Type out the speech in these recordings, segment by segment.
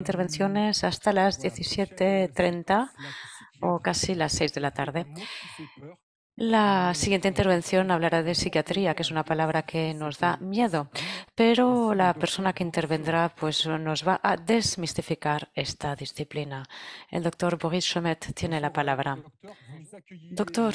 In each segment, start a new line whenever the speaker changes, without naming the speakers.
intervenciones hasta las 17.30 o casi las 6 de la tarde. La siguiente intervención hablará de psiquiatría, que es una palabra que nos da miedo, pero la persona que intervendrá pues, nos va a desmistificar esta disciplina. El doctor Boris Chomet tiene la palabra. Doctor,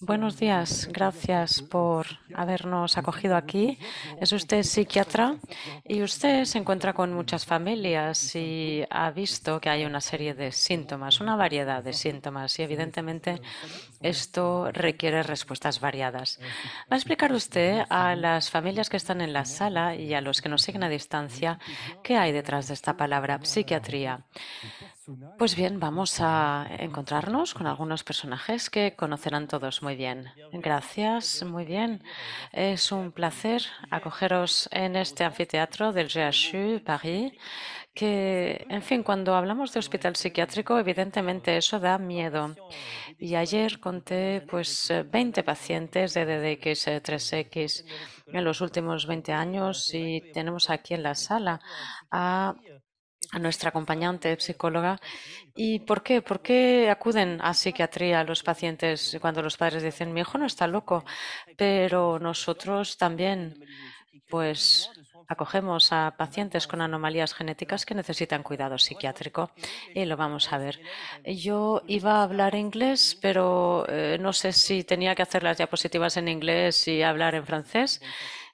buenos días. Gracias por habernos acogido aquí. Es usted psiquiatra y usted se encuentra con muchas familias y ha visto que hay una serie de síntomas, una variedad de síntomas y evidentemente esto requiere respuestas variadas. Va a explicar usted a las familias que están en la sala y a los que nos siguen a distancia qué hay detrás de esta palabra, psiquiatría. Pues bien, vamos a encontrarnos con algunos personajes que conocerán todos muy bien. Gracias, muy bien. Es un placer acogeros en este anfiteatro del GHU París, que, en fin, cuando hablamos de hospital psiquiátrico, evidentemente eso da miedo. Y ayer conté pues 20 pacientes de DDX 3X en los últimos 20 años y tenemos aquí en la sala a a nuestra acompañante psicóloga. ¿Y por qué? ¿Por qué acuden a psiquiatría los pacientes cuando los padres dicen, mi hijo no está loco? Pero nosotros también, pues, acogemos a pacientes con anomalías genéticas que necesitan cuidado psiquiátrico y lo vamos a ver. Yo iba a hablar inglés, pero eh, no sé si tenía que hacer las diapositivas en inglés y hablar en francés.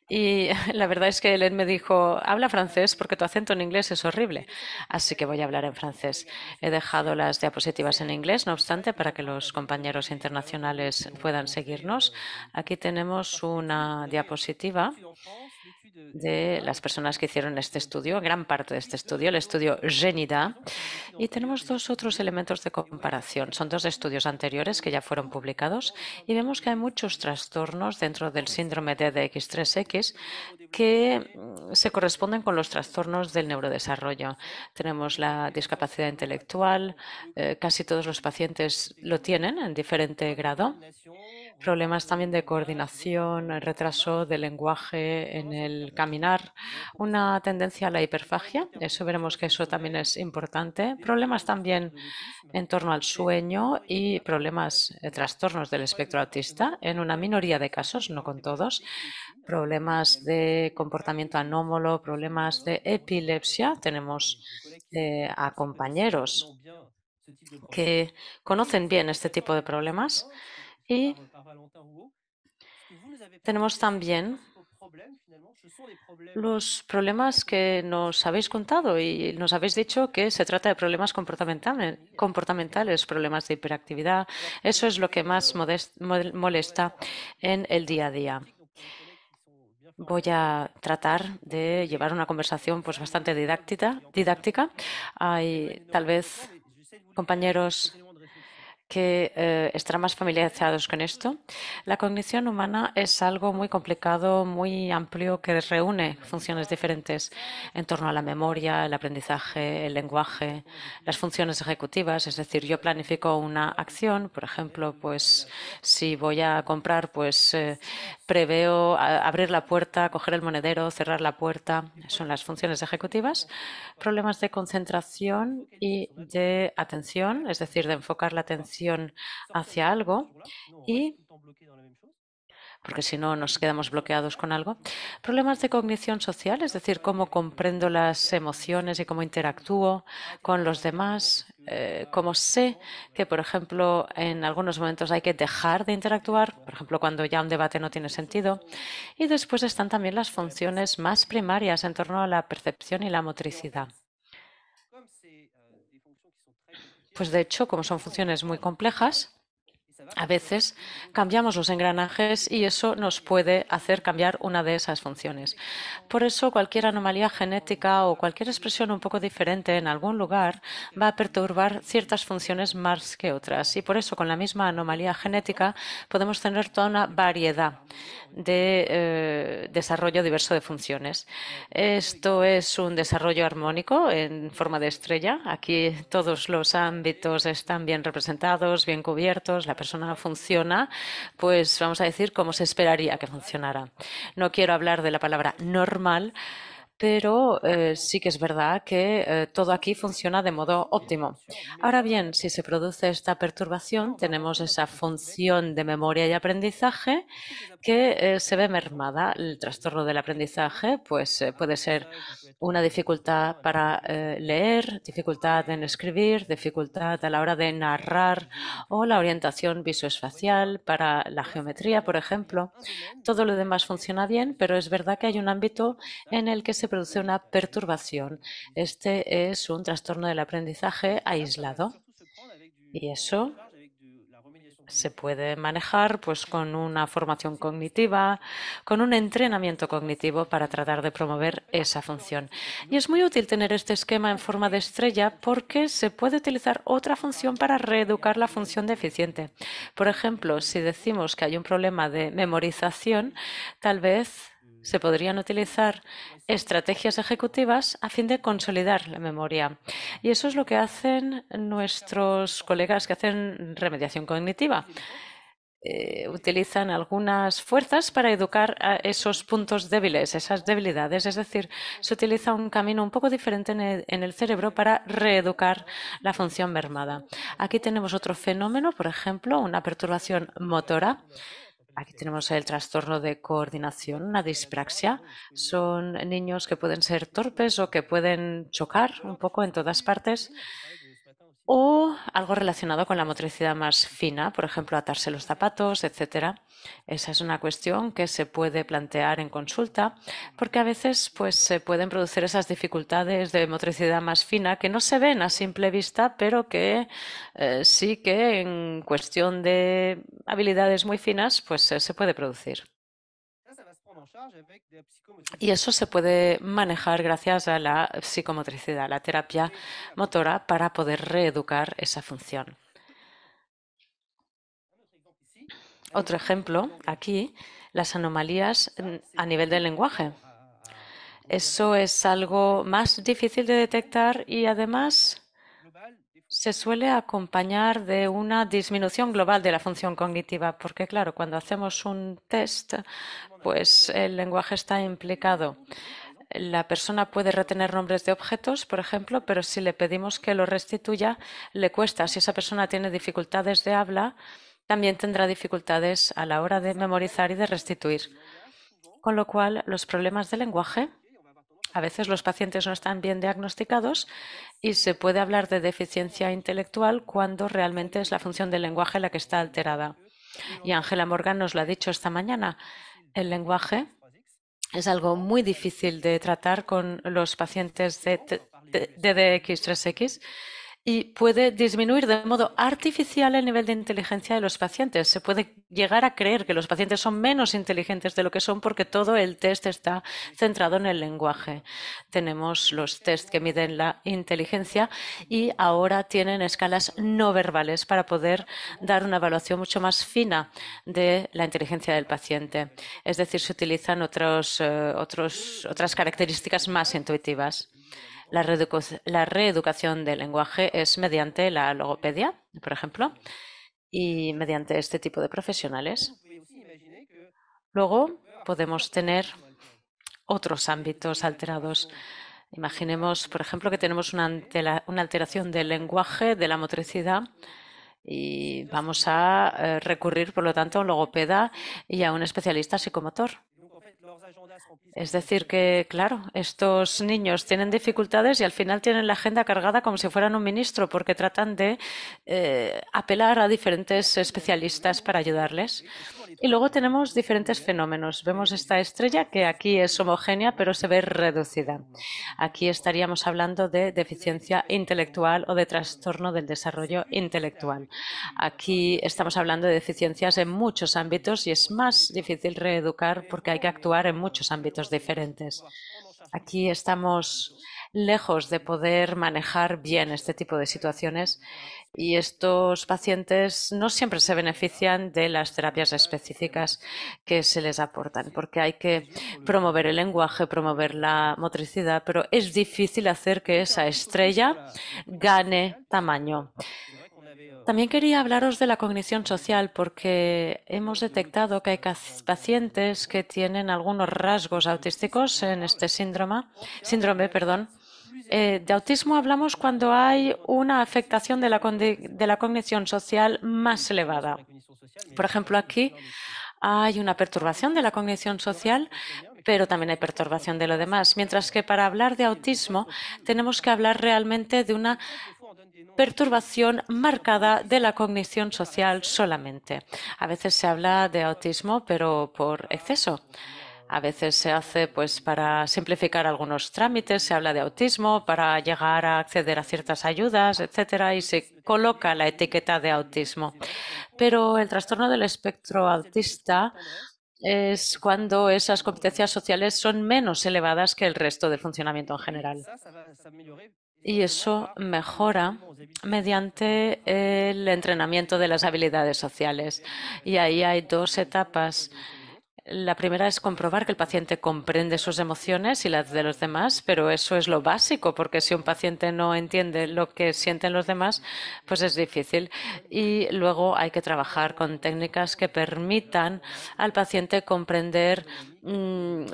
Y la verdad es que él me dijo, habla francés porque tu acento en inglés es horrible. Así que voy a hablar en francés. He dejado las diapositivas en inglés, no obstante, para que los compañeros internacionales puedan seguirnos. Aquí tenemos una diapositiva de las personas que hicieron este estudio, gran parte de este estudio, el estudio Genida. Y tenemos dos otros elementos de comparación. Son dos estudios anteriores que ya fueron publicados y vemos que hay muchos trastornos dentro del síndrome DDX3X que mm, se corresponden con los trastornos del neurodesarrollo. Tenemos la discapacidad intelectual, eh, casi todos los pacientes lo tienen en diferente grado problemas también de coordinación, retraso del lenguaje en el caminar, una tendencia a la hiperfagia, eso veremos que eso también es importante, problemas también en torno al sueño y problemas, eh, trastornos del espectro autista, en una minoría de casos, no con todos, problemas de comportamiento anómalo, problemas de epilepsia, tenemos eh, a compañeros que conocen bien este tipo de problemas y euh, tenemos también los problemas que nos habéis contado y nos habéis dicho que se trata de problemas comportamentales, comportamentales problemas de hiperactividad. Eso es lo que más molesta en el día a día. Voy a tratar de llevar una conversación pues, bastante didáctica. didáctica. Hay tal vez compañeros que eh, más familiarizados con esto. La cognición humana es algo muy complicado, muy amplio, que reúne funciones diferentes en torno a la memoria, el aprendizaje, el lenguaje, las funciones ejecutivas. Es decir, yo planifico una acción, por ejemplo, pues si voy a comprar, pues eh, preveo abrir la puerta, coger el monedero, cerrar la puerta, son las funciones ejecutivas, problemas de concentración y de atención, es decir, de enfocar la atención hacia algo y porque si no nos quedamos bloqueados con algo. Problemas de cognición social, es decir, cómo comprendo las emociones y cómo interactúo con los demás, eh, cómo sé que, por ejemplo, en algunos momentos hay que dejar de interactuar, por ejemplo, cuando ya un debate no tiene sentido. Y después están también las funciones más primarias en torno a la percepción y la motricidad. Pues de hecho, como son funciones muy complejas, a veces cambiamos los engranajes y eso nos puede hacer cambiar una de esas funciones. Por eso cualquier anomalía genética o cualquier expresión un poco diferente en algún lugar va a perturbar ciertas funciones más que otras. Y por eso con la misma anomalía genética podemos tener toda una variedad de eh, desarrollo diverso de funciones. Esto es un desarrollo armónico en forma de estrella. Aquí todos los ámbitos están bien representados, bien cubiertos funciona, pues vamos a decir cómo se esperaría que funcionara. No quiero hablar de la palabra normal, pero eh, sí que es verdad que eh, todo aquí funciona de modo óptimo. Ahora bien, si se produce esta perturbación, tenemos esa función de memoria y aprendizaje que eh, se ve mermada. El trastorno del aprendizaje pues, eh, puede ser una dificultad para eh, leer, dificultad en escribir, dificultad a la hora de narrar o la orientación visoespacial para la geometría, por ejemplo. Todo lo demás funciona bien, pero es verdad que hay un ámbito en el que se produce una perturbación. Este es un trastorno del aprendizaje aislado. Y eso se puede manejar pues con una formación cognitiva, con un entrenamiento cognitivo para tratar de promover esa función. Y es muy útil tener este esquema en forma de estrella porque se puede utilizar otra función para reeducar la función deficiente. Por ejemplo, si decimos que hay un problema de memorización, tal vez se podrían utilizar estrategias ejecutivas a fin de consolidar la memoria. Y eso es lo que hacen nuestros colegas que hacen remediación cognitiva. Eh, utilizan algunas fuerzas para educar a esos puntos débiles, esas debilidades. Es decir, se utiliza un camino un poco diferente en el, en el cerebro para reeducar la función mermada. Aquí tenemos otro fenómeno, por ejemplo, una perturbación motora Aquí tenemos el trastorno de coordinación, una dispraxia. Son niños que pueden ser torpes o que pueden chocar un poco en todas partes o algo relacionado con la motricidad más fina, por ejemplo, atarse los zapatos, etcétera. Esa es una cuestión que se puede plantear en consulta, porque a veces pues, se pueden producir esas dificultades de motricidad más fina que no se ven a simple vista, pero que eh, sí que en cuestión de habilidades muy finas pues, eh, se puede producir. Y eso se puede manejar gracias a la psicomotricidad, la terapia motora, para poder reeducar esa función. Otro ejemplo, aquí, las anomalías ah, a nivel del lenguaje. Ah, ah, eso es algo más difícil de detectar y además se suele acompañar de una disminución global de la función cognitiva, porque claro, cuando hacemos un test, pues el lenguaje está implicado. La persona puede retener nombres de objetos, por ejemplo, pero si le pedimos que lo restituya, le cuesta. Si esa persona tiene dificultades de habla, también tendrá dificultades a la hora de memorizar y de restituir. Con lo cual, los problemas de lenguaje a veces los pacientes no están bien diagnosticados y se puede hablar de deficiencia intelectual cuando realmente es la función del lenguaje la que está alterada. Y Ángela Morgan nos lo ha dicho esta mañana. El lenguaje es algo muy difícil de tratar con los pacientes de DDX3X y puede disminuir de modo artificial el nivel de inteligencia de los pacientes. Se puede llegar a creer que los pacientes son menos inteligentes de lo que son porque todo el test está centrado en el lenguaje. Tenemos los test que miden la inteligencia y ahora tienen escalas no verbales para poder dar una evaluación mucho más fina de la inteligencia del paciente. Es decir, se utilizan eh, otras características más intuitivas. La, reeducación del lenguaje es mediante la logopedia, por ejemplo, y mediante este tipo de profesionales. Luego podemos tener otros ámbitos alterados. Imaginemos, por ejemplo, que tenemos una alteración del lenguaje, de la motricidad, y vamos a eh, recurrir, por lo tanto, a un logopeda y a un especialista psicomotor. Es decir, que, claro, estos niños tienen dificultades y al final tienen la agenda cargada como si fueran un ministro, porque tratan de eh, apelar a diferentes especialistas para ayudarles. Y luego tenemos diferentes fenómenos. Vemos esta estrella que aquí es homogénea pero se ve reducida. Aquí estaríamos hablando de deficiencia intelectual o de trastorno del desarrollo intelectual. Aquí estamos hablando de deficiencias en muchos ámbitos y es más difícil reeducar porque hay que actuar en muchos ámbitos diferentes. Aquí estamos lejos de poder manejar bien este tipo de situaciones y estos pacientes no siempre se benefician de las terapias específicas que se les aportan, porque hay que promover el lenguaje, promover la motricidad, pero es difícil hacer que esa estrella gane tamaño. También quería hablaros de la cognición social porque hemos detectado que hay pacientes que tienen algunos rasgos autísticos en este síndrome, síndrome, perdón, eh, de autismo hablamos cuando hay una afectación de la cognición social más elevada. Por ejemplo, aquí hay una perturbación de la cognición social, pero también hay perturbación de lo demás. Mientras que para hablar de autismo tenemos que hablar realmente de una perturbación marcada de la cognición social solamente. A veces se habla de autismo, pero por exceso. A veces se hace pues para simplificar algunos trámites, se habla de autismo, para llegar a acceder a ciertas ayudas, etcétera, y se coloca la etiqueta de autismo. Pero el trastorno del espectro autista es cuando esas competencias sociales son menos elevadas que el resto del funcionamiento en general. Y eso mejora mediante el entrenamiento de las habilidades sociales. Y ahí hay dos etapas la primera es comprobar que el paciente comprende sus emociones y las de los demás, pero eso es lo básico, porque si un paciente no entiende lo que sienten los demás, pues es difícil. Y luego hay que trabajar con técnicas que permitan al paciente comprender mm,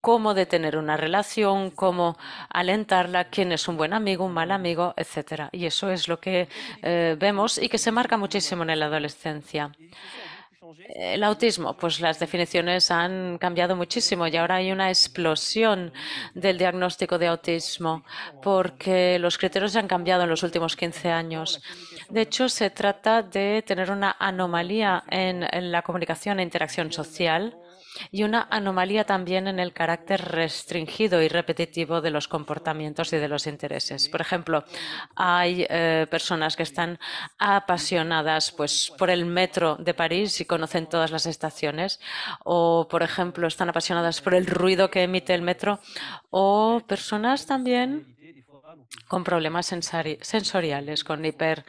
cómo detener una relación, cómo alentarla, quién es un buen amigo, un mal amigo, etcétera. Y eso es lo que eh, vemos y que se marca muchísimo en la adolescencia el autismo, pues las definiciones han cambiado muchísimo y ahora hay una explosión del diagnóstico de autismo porque los criterios han cambiado en los últimos 15 años. De hecho, se trata de tener una anomalía en, en la comunicación e interacción social y una anomalía también en el carácter restringido y repetitivo de los comportamientos y de los intereses. Por ejemplo, hay eh, personas que están apasionadas pues, por el metro de París y conocen todas las estaciones, o por ejemplo, están apasionadas por el ruido que emite el metro, o personas también con problemas sensoriales, con hiper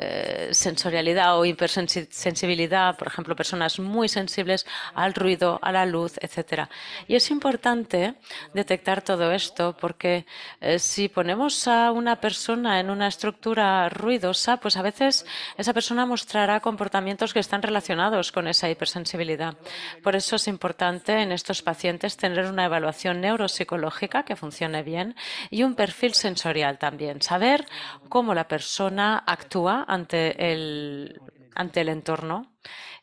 eh, sensorialidad o hipersensibilidad, por ejemplo, personas muy sensibles al ruido, a la luz, etc. Y es importante detectar todo esto porque eh, si ponemos a una persona en una estructura ruidosa, pues a veces esa persona mostrará comportamientos que están relacionados con esa hipersensibilidad. Por eso es importante en estos pacientes tener una evaluación neuropsicológica que funcione bien y un perfil sensorial también, saber cómo la persona actúa ante el, ante el entorno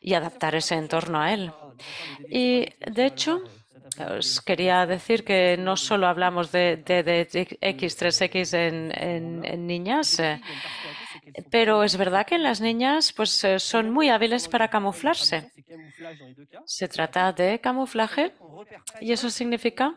y adaptar ese entorno a él. Y de hecho, os quería decir que no solo hablamos de, de, X3X en, niñas, eh, pero es verdad que las niñas pues, eh, son muy hábiles para camuflarse. Se trata de camuflaje y eso significa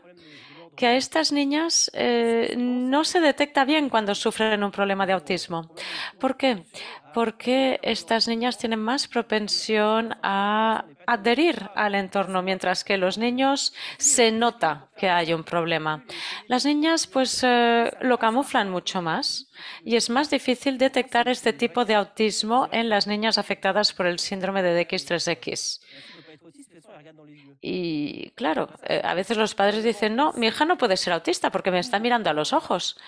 que a estas niñas eh, no se detecta bien cuando sufren un problema de autismo. ¿Por qué? Porque estas niñas tienen más propensión a adherir al entorno, mientras que los niños se nota que hay un problema. Las niñas pues eh, lo camuflan mucho más y es más difícil detectar este tipo de autismo en las niñas afectadas por el síndrome de DX3X. Y claro, eh, a veces los padres dicen, no, mi hija no puede ser autista porque me está mirando a los ojos.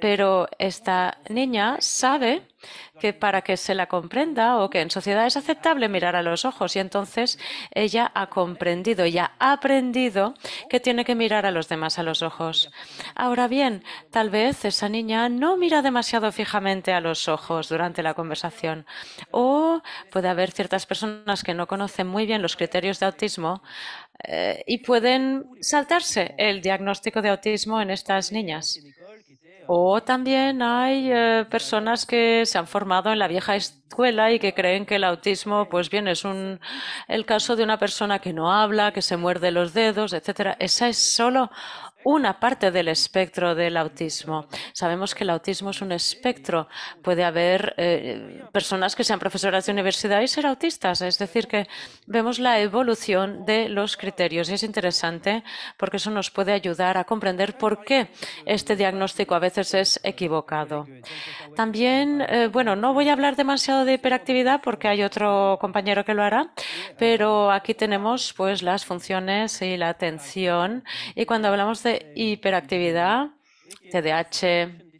Pero esta niña sabe que para que se la comprenda o que en sociedad es aceptable mirar a los ojos y entonces ella ha comprendido ya ha aprendido que tiene que mirar a los demás a los ojos. Ahora bien, tal vez esa niña no mira demasiado fijamente a los ojos durante la conversación o puede haber ciertas personas que no conocen muy bien los criterios de autismo eh, y pueden saltarse el diagnóstico de autismo en estas niñas. O también hay eh, personas que se han formado en la vieja escuela y que creen que el autismo, pues bien, es un, el caso de una persona que no habla, que se muerde los dedos, etcétera. Esa es solo una parte del espectro del autismo. Sabemos que el autismo es un espectro. Puede haber eh, personas que sean profesoras de universidad y ser autistas. Es decir, que vemos la evolución de los criterios y es interesante porque eso nos puede ayudar a comprender por qué este diagnóstico a veces es equivocado. También, eh, bueno, no voy a hablar demasiado de hiperactividad porque hay otro compañero que lo hará, pero aquí tenemos pues las funciones y la atención y cuando hablamos de hiperactividad, TDAH,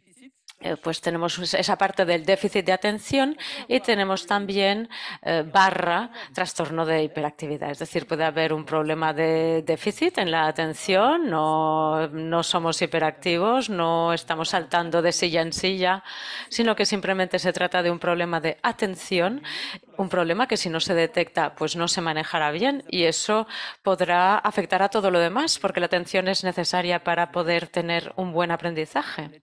eh, pues tenemos esa parte del déficit de atención y tenemos también eh, barra trastorno de hiperactividad. Es decir, puede haber un problema de déficit en la atención, no, no somos hiperactivos, no estamos saltando de silla en silla, sino que simplemente se trata de un problema de atención, un problema que si no se detecta, pues no se manejará bien y eso podrá afectar a todo lo demás, porque la atención es necesaria para poder tener un buen aprendizaje.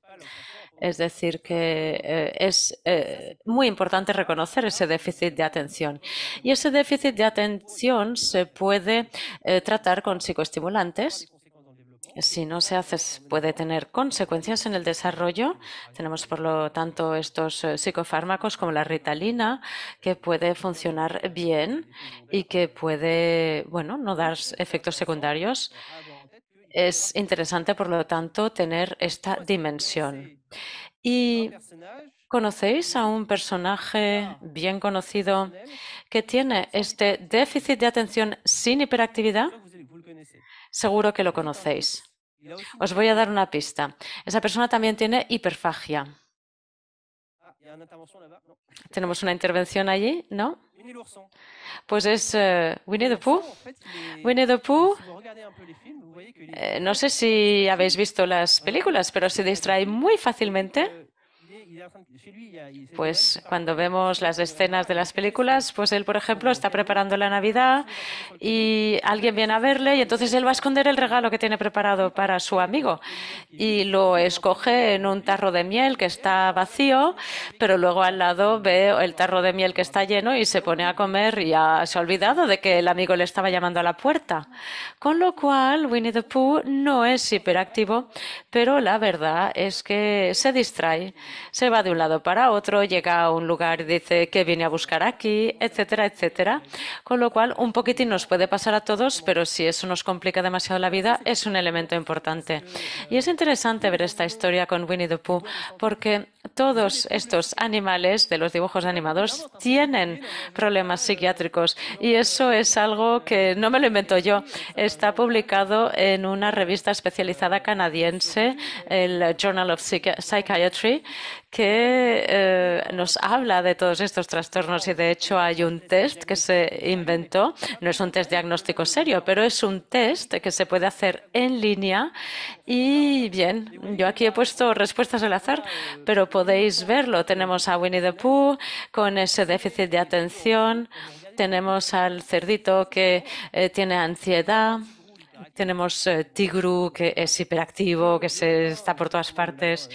Es decir, que eh, es eh, muy importante reconocer ese déficit de atención. Y ese déficit de atención se puede eh, tratar con psicoestimulantes. Si no se hace, puede tener consecuencias en el desarrollo. Tenemos, por lo tanto, estos psicofármacos como la ritalina, que puede funcionar bien y que puede, bueno, no dar efectos secundarios. Es interesante, por lo tanto, tener esta dimensión. Y conocéis a un personaje bien conocido que tiene este déficit de atención sin hiperactividad. Seguro que lo conocéis. Os voy a dar una pista. Esa persona también tiene hiperfagia. Tenemos una intervención allí, ¿no? Pues es eh, Winnie the Pooh. Winnie the Pooh. no sé si habéis visto las películas, pero se distrae muy fácilmente. Eh, pues cuando vemos las escenas de las películas, pues él, por ejemplo, está preparando la Navidad y alguien viene a verle y entonces él va a esconder el regalo que tiene preparado para su amigo y lo escoge en un tarro de miel que está vacío, pero luego al lado ve el tarro de miel que está lleno y se pone a comer y se ha olvidado de que el amigo le estaba llamando a la puerta. Con lo cual, Winnie the Pooh no es hiperactivo, pero la verdad es que se distrae, se va de un lado para otro, llega a un lugar y dice que viene a buscar aquí, etcétera, etcétera. Con lo cual, un poquitín nos puede pasar a todos, pero si eso nos complica demasiado la vida, es un elemento importante. Y es interesante ver esta historia con Winnie the Pooh, porque todos estos animales de los dibujos animados tienen problemas psiquiátricos y eso es algo que no me lo invento yo. Está publicado en una revista especializada canadiense, el Journal of Psychiatry, que eh, nos habla de todos estos trastornos y de hecho hay un test que se inventó. No es un test diagnóstico serio, pero es un test que se puede hacer en línea. Y bien, yo aquí he puesto respuestas al azar, pero podéis verlo. Tenemos a Winnie the Pooh con ese déficit de atención. Tenemos al cerdito que eh, tiene ansiedad. Tenemos eh, Tigru, que es hiperactivo, que se está por todas partes.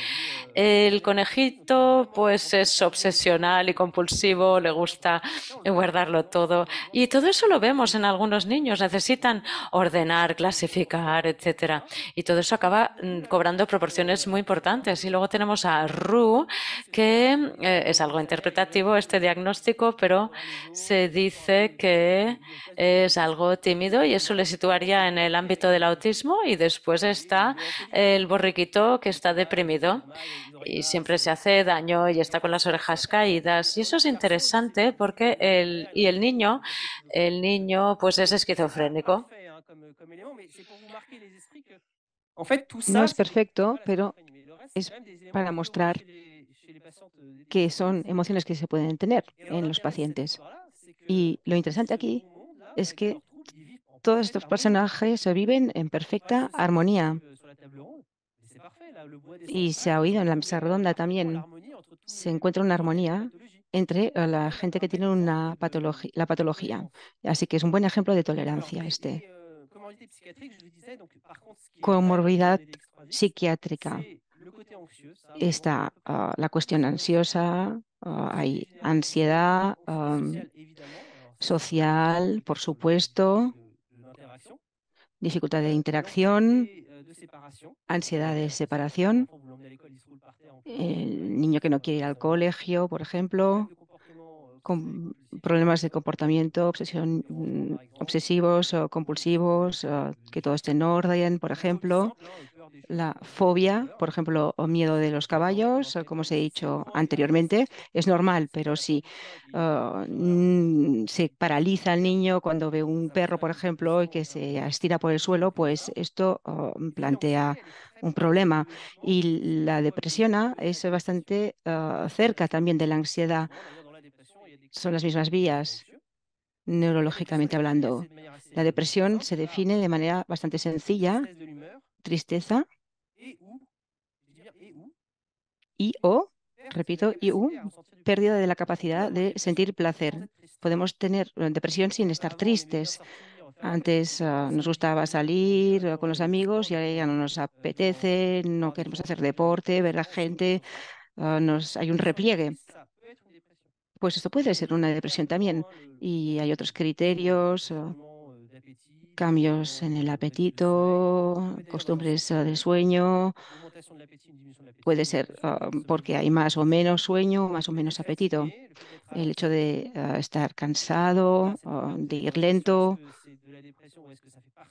El conejito, pues es obsesional y compulsivo, le gusta guardarlo todo. Y todo eso lo vemos en algunos niños. Necesitan ordenar, clasificar, etcétera. Y todo eso acaba mm, cobrando proporciones muy importantes. Y luego tenemos a Ru, que eh, es algo interpretativo este diagnóstico, pero se dice que es algo tímido y eso le situaría en el ámbito del autismo y después está el borriquito que está deprimido y siempre se hace daño y está con las orejas caídas. Y eso es interesante porque el, y el niño, el niño pues es esquizofrénico.
No es perfecto, pero es para mostrar que son emociones que se pueden tener en los pacientes. Y lo interesante aquí es que todos estos personajes viven en perfecta armonía. Y se ha oído en la mesa redonda también. Se encuentra una armonía entre eh, la gente que tiene una patología, la patología. Así que es un buen ejemplo de tolerancia este. Comorbilidad psiquiátrica. Está ah, la cuestión ansiosa, ah, hay ansiedad ah, social, por supuesto, dificultad de interacción, ansiedad de separación, el niño que no quiere ir al colegio, por ejemplo, con problemas de comportamiento, mm, obsesivos o compulsivos, ah, que todo esté en orden, por ejemplo. La fobia, por ejemplo, o miedo de los caballos, como os he dicho anteriormente, es normal, pero si ah, se paraliza el niño cuando ve un perro, por ejemplo, y que se estira por el suelo, pues esto ah, plantea un problema. Y la depresión es bastante cerca también de la ansiedad son las mismas vías neurológicamente hablando. La depresión se define de manera bastante sencilla, tristeza y o, repito, y pérdida de la capacidad de sentir placer. Podemos tener depresión sin estar tristes. Antes ah, nos gustaba salir ah, con los amigos y ahora ya no nos apetece, no queremos hacer deporte, ver a gente, ah, nos, hay un repliegue pues esto puede ser una depresión también. Y hay otros criterios cambios en el apetito, costumbres eh, de sueño. Puede ser ah, porque hay más o menos sueño, más o menos apetito. El hecho de eh, estar cansado, ah, de ir lento.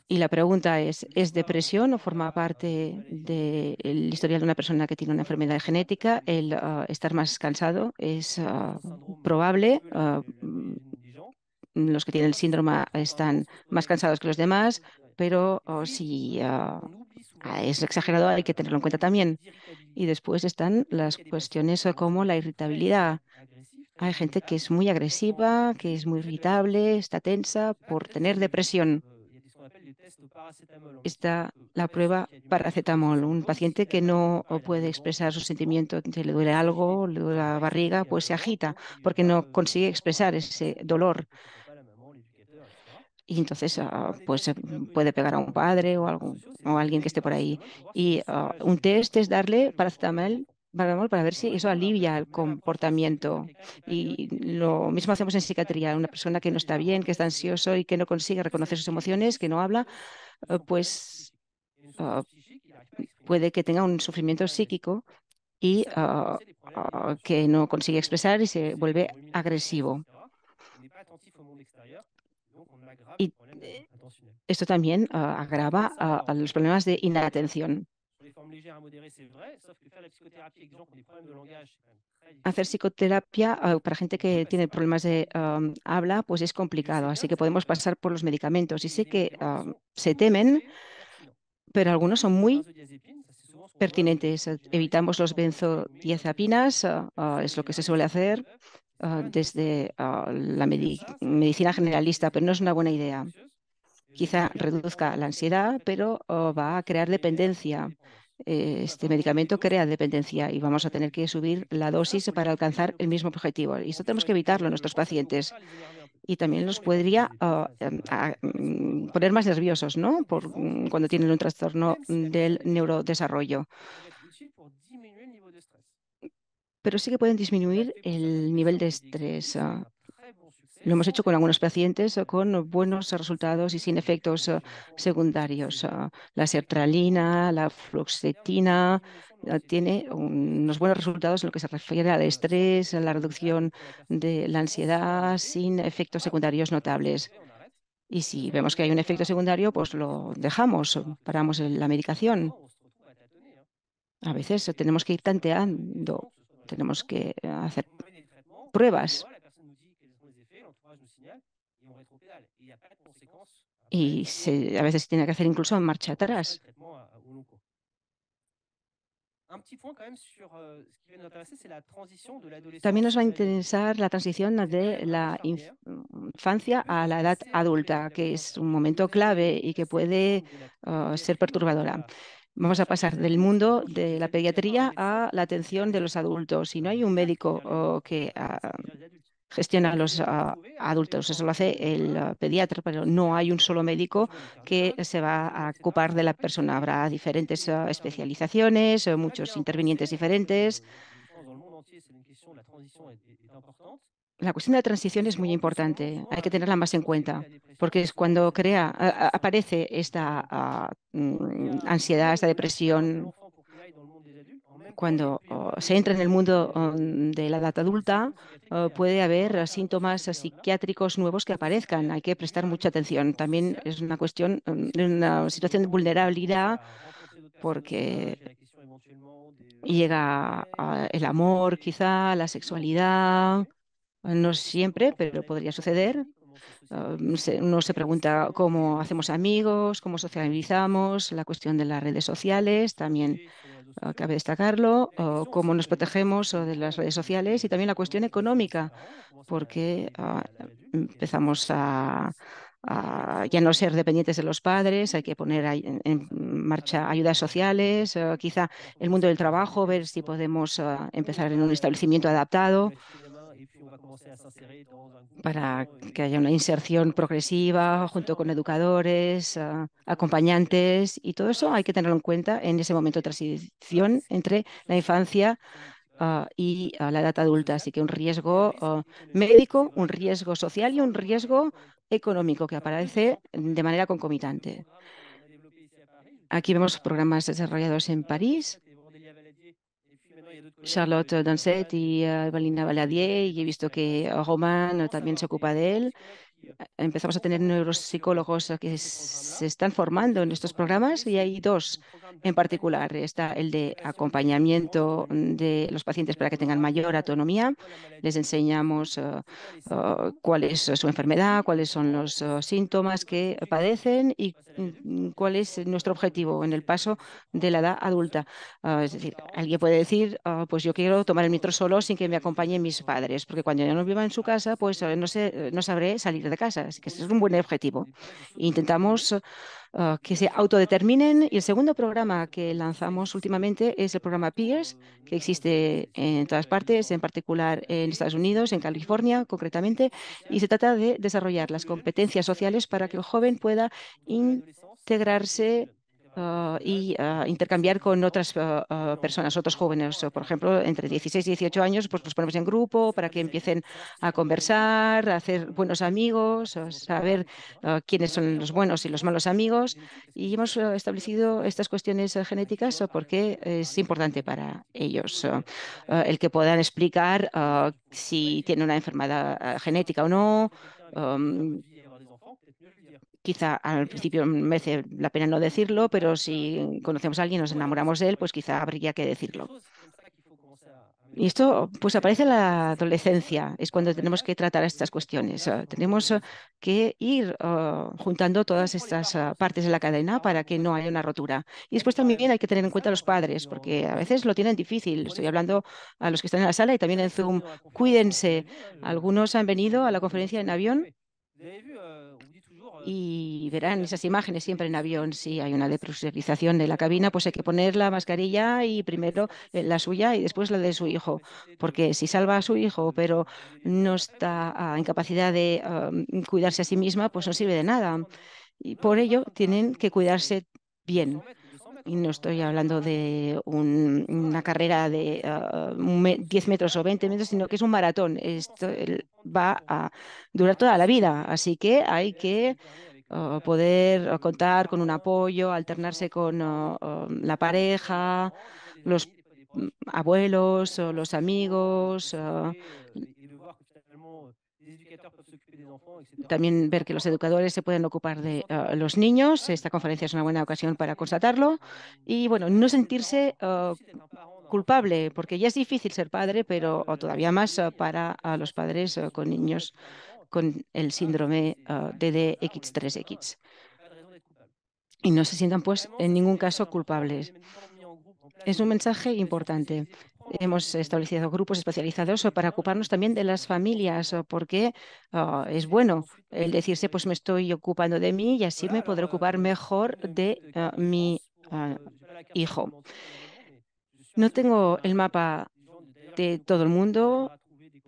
Y la pregunta es, ¿es depresión o forma parte del historial de una persona que tiene una enfermedad genética? El ah, estar más cansado es probable los que tienen el síndrome están más cansados que los demás, pero oh, si ah, ah, es exagerado hay que tenerlo en cuenta también. Y después están las cuestiones eh, como la irritabilidad. Hay gente que es muy agresiva, que es muy irritable, está tensa por tener depresión. Está la prueba paracetamol. Un paciente que no puede expresar su sentimiento, que le duele algo, le duele la barriga, pues se agita porque no consigue expresar ese dolor y entonces ah, pues eh, puede pegar a un padre o, algún, o alguien que esté por ahí. Y ah, un test es darle paracetamol para ver si eso alivia el comportamiento. Y lo mismo hacemos en psiquiatría. Una persona que no está bien, que está ansioso y que no consigue reconocer sus emociones, que no habla, ah, pues puede que tenga un sufrimiento psíquico y que no consigue expresar y se vuelve agresivo. Y eh, esto también ah, agrava los problemas de inatención. Hacer psicoterapia ah, para gente que tiene problemas de habla, pues es complicado, así que podemos pasar por los medicamentos. Y sé que ah, se temen, pero algunos son muy pertinentes. Evitamos los benzodiazepinas, es lo que se suele hacer, Ah, ah, desde la medicina generalista, pero no es una buena idea. Eh, Quizá reduzca la ansiedad, pero oh, va a crear dependencia. Eh, este medicamento crea dependencia y vamos a tener que subir la dosis pues para alcanzar el mismo objetivo. Y eso tenemos que evitarlo en nuestros pacientes y también los podría ah, em, mm, poner más nerviosos, ¿no? Por, mm, cuando tienen un trastorno del neurodesarrollo pero sí que pueden disminuir el nivel de estrés. Ah. Lo hemos hecho con algunos pacientes ah, con buenos resultados y sin efectos ah, secundarios. La sertralina, la fluoxetina, tiene unos buenos resultados en lo que se refiere al estrés, a la reducción de la ansiedad sin efectos secundarios notables. Y si vemos que hay un efecto secundario, pues lo dejamos, paramos la medicación. A veces tenemos que ir tanteando tenemos que eh, hacer pruebas. Y a veces se tiene que hacer incluso en marcha atrás. También nos va a interesar la transición de la infancia a la edad adulta, que es un momento clave y que puede eh, ser perturbadora. Vamos a pasar del mundo de la pediatría a la atención de los adultos. Si no hay un médico que ah, gestiona a los ah, adultos. Eso lo hace el ah, pediatra, pero no hay un solo médico que se va a ocupar de la persona. Habrá diferentes especializaciones, eh, muchos intervinientes diferentes. La cuestión de la transición es muy importante, hay que tenerla más en cuenta, porque es cuando crea, aparece esta ah, mm, ansiedad, esta depresión, cuando oh, se entra en el mundo mm, de la edad adulta, oh, puede haber síntomas psiquiátricos nuevos que aparezcan. Hay que prestar mucha atención. También es una cuestión, mm, una situación de vulnerabilidad, porque llega el amor, quizá, la sexualidad, no siempre, pero podría suceder. Uno se pregunta cómo hacemos amigos, cómo socializamos, la cuestión de las redes sociales, también cabe destacarlo, cómo nos protegemos de las redes sociales y también la cuestión económica, porque empezamos a ya no ser dependientes de los padres, hay que poner en, marcha ayudas sociales, quizá el mundo del trabajo, ver si podemos ah, empezar en un establecimiento adaptado para que haya una inserción progresiva junto con educadores, ah, acompañantes y todo eso hay que tenerlo en cuenta en ese momento de transición entre la infancia ah, y la edad adulta. Así que un riesgo médico, un riesgo social y un riesgo económico que aparece de manera concomitante. Aquí vemos programas desarrollados en París. Charlotte Danset y eh, Valina Valadier, y he visto que Roman también se ocupa de él empezamos a tener neuropsicólogos que se están formando en estos programas y hay dos en particular. Está el de acompañamiento de los pacientes para que tengan mayor autonomía. Les enseñamos eh, eh, cuál es su enfermedad, cuáles son los eh, síntomas que padecen y mm, cuál es nuestro objetivo en el paso de la edad adulta. es decir, alguien puede decir, ah, pues yo quiero tomar el metro solo sin que me acompañen mis padres, porque cuando ya no viva en su casa, pues no, sé, no sabré salir de casa. Así que ese es un buen objetivo. Intentamos eh, eh, que se autodeterminen. Y el segundo programa que lanzamos últimamente es el programa Peers, que existe en todas partes, en particular en Estados Unidos, en California concretamente. Y se trata de desarrollar las competencias sociales para que el joven pueda integrarse Ah, y ah, intercambiar con otras ah, personas, otros jóvenes, por ejemplo, entre 16 y 18 años, pues los ponemos en grupo para que empiecen a conversar, a hacer buenos amigos, a saber quiénes son los buenos y los malos amigos. Y hemos establecido estas cuestiones genéticas porque es importante para ellos el que puedan explicar si tienen una enfermedad genética o no. Um, Quizá al principio merece la pena no decirlo, pero si conocemos a alguien, nos enamoramos de él, pues quizá habría que decirlo. Y esto pues aparece la adolescencia, es cuando tenemos que tratar estas cuestiones. Ah, tenemos ah, que ir ah, juntando todas estas partes de la cadena para que no haya una rotura. Y después también hay que tener en cuenta a los padres, porque a veces lo tienen difícil. Estoy hablando a los que están en la sala y también en Zoom. Cuídense. Algunos han venido a la conferencia en avión y verán esas imágenes siempre en avión. Si hay una depresurización de la cabina, pues hay que poner la mascarilla y primero eh, la suya y después la de su hijo, porque si salva a su hijo pero no está ah, en capacidad de cuidarse a sí misma, pues no sirve de nada. Y por ello tienen que cuidarse bien y no estoy hablando de una carrera de 10 ah, metros o 20 metros, sino que es un maratón. Esto va a durar toda la vida, así que hay que ah, poder contar con un apoyo, alternarse con ah, la pareja, los mm, abuelos, los amigos, también ver que los educadores se pueden ocupar de ah, los niños. Esta conferencia es una buena ocasión para constatarlo. Y bueno, no sentirse ah, culpable, porque ya es difícil ser padre, pero ah, todavía más para los padres con niños con el síndrome DDX3X. Y no se sientan pues en ningún caso culpables. Es un mensaje importante. Hemos establecido grupos especializados para ocuparnos también de las familias, porque ah, es bueno el decirse, pues me estoy ocupando de mí y así me podré ocupar mejor de ah, mi ah, hijo. No tengo el mapa de todo el mundo,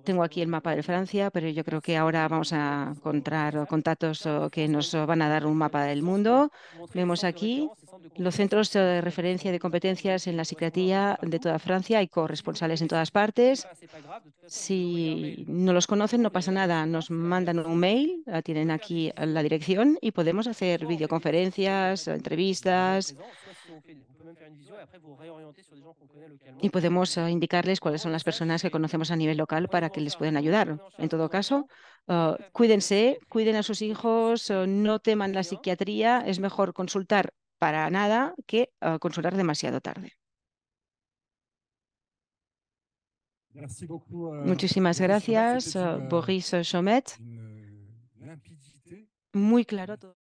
tengo aquí el mapa de Francia, pero yo creo que ahora vamos a encontrar contactos que nos van a dar un mapa del mundo. Vemos aquí los centros de referencia de competencias en la secretaría de toda Francia. Hay corresponsales en todas partes. Si no los conocen, no pasa nada. Nos mandan un mail, tienen aquí la dirección y podemos hacer videoconferencias, entrevistas y podemos eh, indicarles cuáles son las personas que conocemos a nivel local para que les puedan ayudar. En todo caso, eh, cuídense, cuiden a sus hijos, eh, no teman la psiquiatría, es mejor consultar para nada que consultar demasiado tarde. Euh, Muchísimas gracias, Boris Chomet. Euh, euh, Muy claro todo.